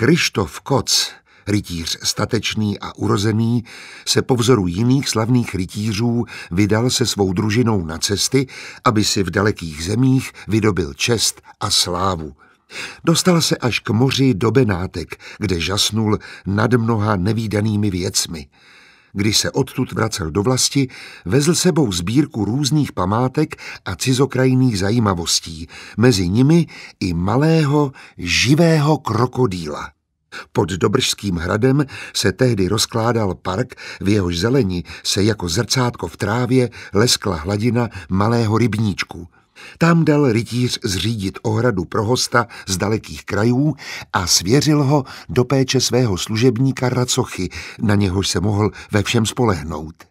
Krištof Koc, rytíř statečný a urozený, se po vzoru jiných slavných rytířů vydal se svou družinou na cesty, aby si v dalekých zemích vydobil čest a slávu. Dostal se až k moři do Benátek, kde žasnul nad mnoha nevýdanými věcmi. Když se odtud vracel do vlasti, vezl sebou sbírku různých památek a cizokrajných zajímavostí, mezi nimi i malého živého krokodýla. Pod Dobržským hradem se tehdy rozkládal park, v jehož zelení se jako zrcátko v trávě leskla hladina malého rybníčku – tam dal rytíř zřídit ohradu pro hosta z dalekých krajů a svěřil ho do péče svého služebníka Racochy, na něhož se mohl ve všem spolehnout.